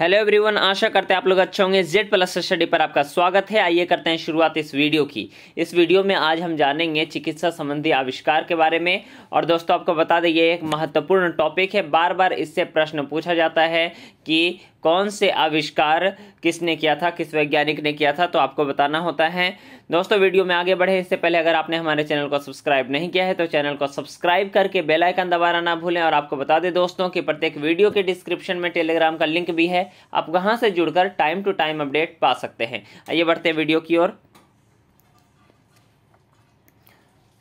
hello everyone आशा करते हैं आप लोग अच्छे होंगे जेड प्लस स्टडी पर आपका स्वागत है आइए करते हैं शुरुआत इस वीडियो की इस वीडियो में आज हम जानेंगे चिकित्सा संबंधी आविष्कार के बारे में और दोस्तों आपको बता दें ये एक महत्वपूर्ण टॉपिक है बार बार इससे प्रश्न पूछा जाता है कि कौन से आविष्कार किसने किया था किस वैज्ञानिक ने किया था तो आपको बताना होता है दोस्तों वीडियो में आगे बढ़े इससे पहले अगर आपने हमारे चैनल को सब्सक्राइब नहीं किया है तो चैनल को सब्सक्राइब करके बेल आइकन दबाना ना भूलें और आपको बता दें दोस्तों कि प्रत्येक वीडियो के डिस्क्रिप्शन में टेलीग्राम का लिंक भी है आप वहाँ से जुड़कर टाइम टू टाइम अपडेट पा सकते हैं आइए बढ़ते वीडियो की ओर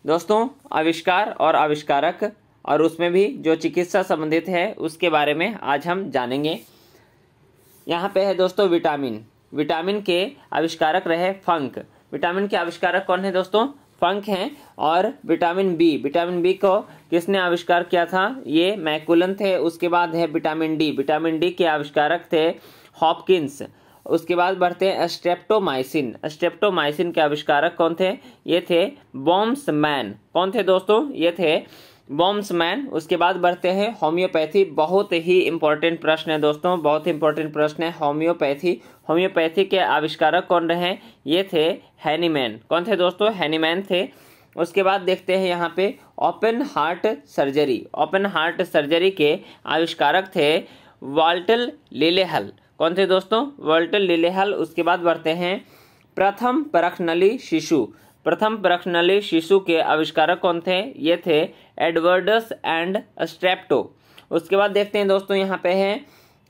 दोस्तों आविष्कार और आविष्कारक और उसमें भी जो चिकित्सा संबंधित है उसके बारे में आज हम जानेंगे यहाँ पे है दोस्तों विटामिन विटामिन के आविष्कारक रहे फंक विटामिन के आविष्कारक कौन है दोस्तों फंक हैं और विटामिन बी विटामिन बी को किसने आविष्कार किया था ये मैकुलन थे उसके बाद है विटामिन डी विटामिन डी के आविष्कारक थे हॉपकिंस उसके बाद बढ़ते हैं स्ट्रेप्टोमाइसिन स्ट्रेप्टोमाइसिन के आविष्कारक कौन थे ये थे बॉम्स मैन कौन थे दोस्तों ये थे बॉम्समैन उसके बाद बढ़ते हैं होम्योपैथी बहुत ही इंपॉर्टेंट प्रश्न है दोस्तों बहुत इंपॉर्टेंट प्रश्न है होम्योपैथी होम्योपैथी के आविष्कारक कौन रहे ये थे हैनीमैन कौन थे दोस्तों हैनीमैन थे उसके बाद देखते हैं यहाँ पे open heart surgery open heart surgery के आविष्कारक थे वाल्टल लिलेहल कौन थे दोस्तों वाल्टल लिलेहल उसके बाद बढ़ते हैं प्रथम परखनली शिशु प्रथम परखनली शिशु के आविष्कारक कौन थे ये थे एडवर्डस एंड स्ट्रेप्टो उसके बाद देखते हैं दोस्तों यहाँ पे है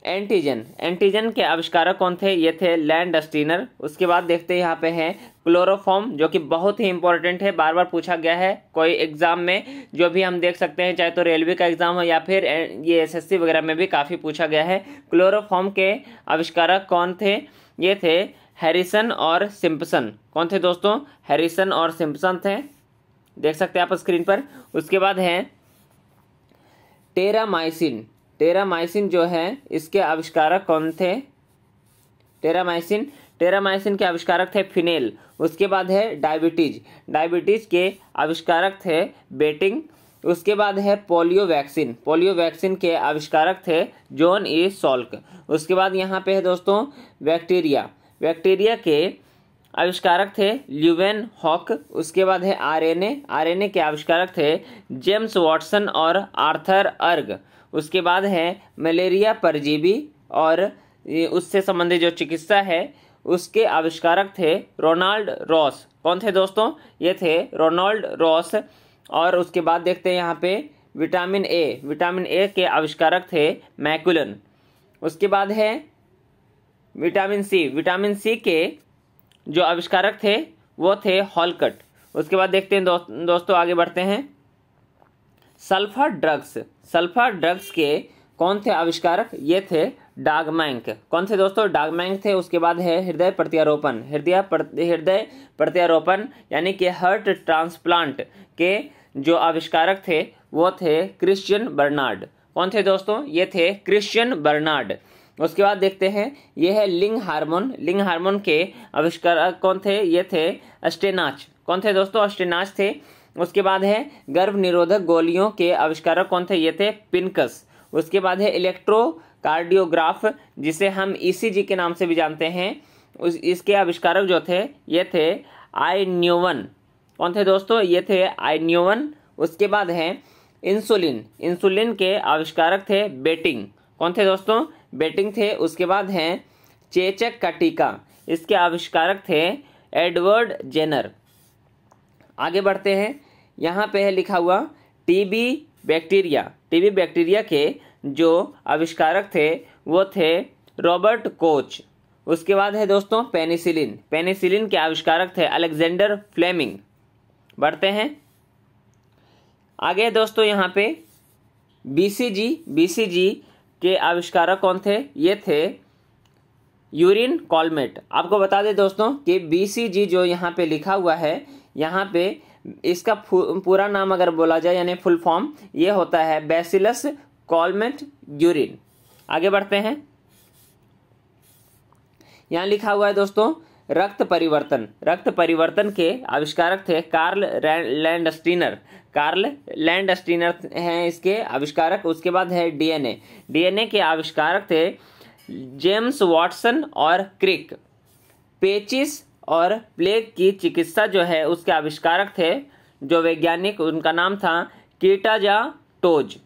एंटीजन एंटीजन के आविष्कारक कौन थे ये थे लैंड डस्टिनर उसके बाद देखते हैं यहाँ पे है क्लोरोफॉर्म जो कि बहुत ही इंपॉर्टेंट है बार बार पूछा गया है कोई एग्ज़ाम में जो भी हम देख सकते हैं चाहे तो रेलवे का एग्ज़ाम हो या फिर ये एसएससी वगैरह में भी काफ़ी पूछा गया है क्लोरोफॉर्म के आविष्कारक कौन थे ये थे हैरिसन और सिम्पसन कौन थे दोस्तों हैरिसन और सिम्पसन थे देख सकते हैं आप स्क्रीन पर उसके बाद है टेरामाइसिन टेरामाइसिन जो है इसके आविष्कारक कौन थे टेरामाइसिन टेरामाइसिन के आविष्कारक थे फिनेल उसके बाद है डायबिटीज डायबिटीज के आविष्कारक थे बेटिंग उसके बाद है पोलियो वैक्सीन पोलियो वैक्सीन के आविष्कारक थे जॉन ए सॉल्क उसके बाद यहाँ पे है दोस्तों बैक्टीरिया बैक्टीरिया के आविष्कारक थे ल्यूवेन हॉक उसके बाद है आरएनए आरएनए के आविष्कारक थे जेम्स वॉटसन और आर्थर अर्ग उसके बाद है मलेरिया परजीवी और उससे संबंधित जो चिकित्सा है उसके आविष्कारक थे रोनाल्ड रॉस कौन थे दोस्तों ये थे रोनाल्ड रॉस और उसके बाद देखते हैं यहाँ पे विटामिन ए विटामिन ए के आविष्कारक थे मैकुलन उसके बाद है विटामिन सी विटामिन सी के जो आविष्कारक थे वो थे हॉलकट उसके बाद देखते हैं दो, दोस्तों आगे बढ़ते हैं सल्फर ड्रग्स सल्फर ड्रग्स के कौन थे आविष्कारक ये थे डागमैंक कौन थे दोस्तों डागमैंक थे उसके बाद है हृदय प्रत्यारोपण हृदय हृदय प्रत्यारोपण यानी कि हर्ट ट्रांसप्लांट के जो आविष्कारक थे वो थे क्रिश्चियन बर्नार्ड कौन थे दोस्तों ये थे क्रिश्चियन बर्नार्ड उसके बाद देखते हैं ये है लिंग हार्मोन लिंग हार्मोन के आविष्कार कौन थे ये थे अस्टेनाच कौन थे दोस्तों अस्टेनाच थे उसके बाद है गर्भ निरोधक गोलियों के आविष्कारक कौन थे ये थे पिनकस उसके बाद है इलेक्ट्रो कार्डियोग्राफ जिसे हम ईसीजी e के नाम से भी जानते हैं उस इसके आविष्कारक जो थे ये थे आई न्योवन कौन थे दोस्तों ये थे आई न्योवन उसके बाद है इंसुलिन इंसुलिन के आविष्कारक थे बेटिंग कौन थे दोस्तों बेटिंग थे उसके बाद हैं चेचक का टीका इसके आविष्कारक थे एडवर्ड जेनर आगे बढ़ते हैं यहाँ पे है लिखा हुआ टीबी बैक्टीरिया टीबी बैक्टीरिया के जो आविष्कारक थे वो थे रॉबर्ट कोच उसके बाद है दोस्तों पेनिसिलिन पेनिसिलिन के आविष्कारक थे अलेक्जेंडर फ्लेमिंग बढ़ते हैं आगे दोस्तों यहाँ पे बीसीजी बीसीजी के आविष्कारक कौन थे ये थे यूरिन कॉलमेट आपको बता दें दोस्तों कि बीसीजी जो यहाँ पे लिखा हुआ है यहाँ पे इसका पूरा नाम अगर बोला जाए यानी फुल फॉर्म ये होता है बेसिलस कॉलमेट यूरिन आगे बढ़ते हैं यहाँ लिखा हुआ है दोस्तों रक्त परिवर्तन रक्त परिवर्तन के आविष्कारक थे कार्ल स्टीनर कार्ल स्टीनर हैं इसके आविष्कारक उसके बाद है डीएनए डीएनए के आविष्कारक थे जेम्स वाटसन और क्रिक पेचिस और प्लेग की चिकित्सा जो है उसके आविष्कारक थे जो वैज्ञानिक उनका नाम था कीटाजा टोज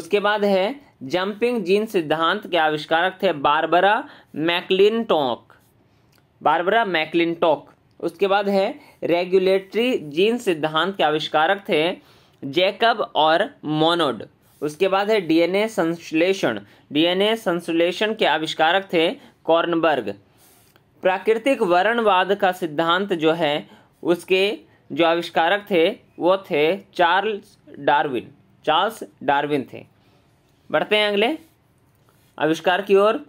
उसके बाद है जंपिंग जीन सिद्धांत के आविष्कारक थे Barbara McClintock Barbara McClintock उसके बाद है रेगुलेटरी जीन सिद्धांत के आविष्कारक थे जैकब और मोनोड उसके बाद है डीएनए संश्लेषण डीएनए संश्लेषण के आविष्कारक थे कॉर्नबर्ग प्राकृतिक वर्णवाद का सिद्धांत जो है उसके जो आविष्कारक थे वो थे चार्ल्स डार्विन चार्ल्स डार्विन थे बढ़ते हैं अगले आविष्कार की ओर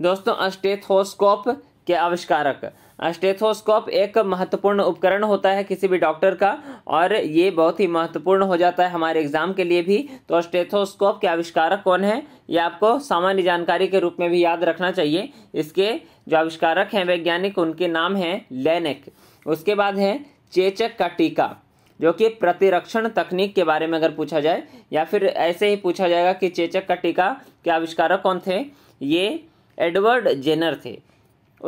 दोस्तों अस्टेथोस्कोप के आविष्कारक अस्टेथोस्कोप एक महत्वपूर्ण उपकरण होता है किसी भी डॉक्टर का और ये बहुत ही महत्वपूर्ण हो जाता है हमारे एग्जाम के लिए भी तो अस्टेथोस्कोप के आविष्कारक कौन है ये आपको सामान्य जानकारी के रूप में भी याद रखना चाहिए इसके जो आविष्कारक हैं वैज्ञानिक उनके नाम हैं लेनेक उसके बाद है चेचक का टीका जो कि प्रतिरक्षण तकनीक के बारे में अगर पूछा जाए या फिर ऐसे ही पूछा जाएगा कि चेचक का टीका के आविष्कारक कौन थे ये एडवर्ड जेनर थे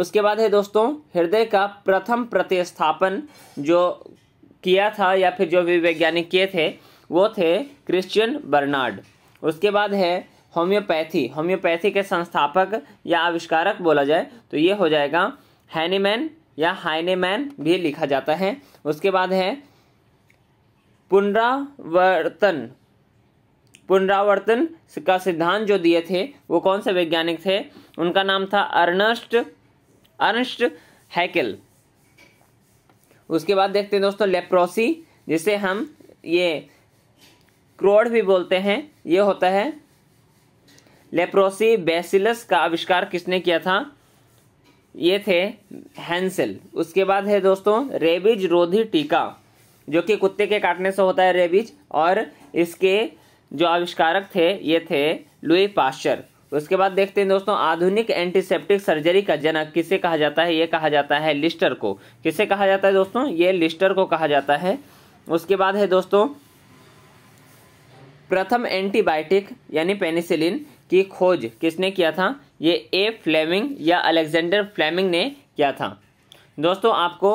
उसके बाद है दोस्तों हृदय का प्रथम प्रतिस्थापन जो किया था या फिर जो भी वैज्ञानिक किए थे वो थे क्रिश्चियन बर्नार्ड उसके बाद है होम्योपैथी होम्योपैथी के संस्थापक या आविष्कारक बोला जाए तो ये हो जाएगा हैनीमैन या हाइनेमैन भी लिखा जाता है उसके बाद है पुनरावर्तन पुनरावर्तन का सिद्धांत जो दिए थे वो कौन से वैज्ञानिक थे उनका नाम था अर्नस्ट अर्नस्ट हैकेल उसके बाद देखते हैं दोस्तों लेप्रोसी जिसे हम ये क्रोड भी बोलते हैं ये होता है लेप्रोसी बेसिलस का आविष्कार किसने किया था ये थे हैंसेल उसके बाद है दोस्तों रेबीज रोधी टीका जो कि कुत्ते के काटने से होता है रेबीज और इसके जो आविष्कारक थे ये थे लुई पास्चर उसके बाद देखते हैं दोस्तों आधुनिक एंटीसेप्टिक सर्जरी का जनक किसे कहा जाता है ये कहा जाता है लिस्टर को किसे कहा जाता है दोस्तों ये लिस्टर को कहा जाता है उसके बाद है दोस्तों प्रथम एंटीबायोटिक यानी पेनिसिलिन की खोज किसने किया था ये ए फ्लेमिंग या अलेक्जेंडर फ्लेमिंग ने किया था दोस्तों आपको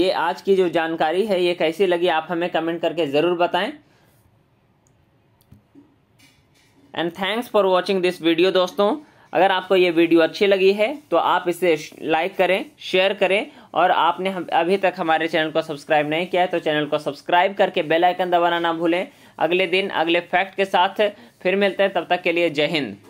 ये आज की जो जानकारी है ये कैसी लगी आप हमें कमेंट करके ज़रूर बताएं and thanks for watching this video दोस्तों अगर आपको ये वीडियो अच्छी लगी है तो आप इसे लाइक करें शेयर करें और आपने अभी तक हमारे चैनल को सब्सक्राइब नहीं किया है तो चैनल को सब्सक्राइब करके बेल आइकन दबाना ना भूलें अगले दिन अगले फैक्ट के साथ फिर मिलते हैं तब तक के लिए जय हिंद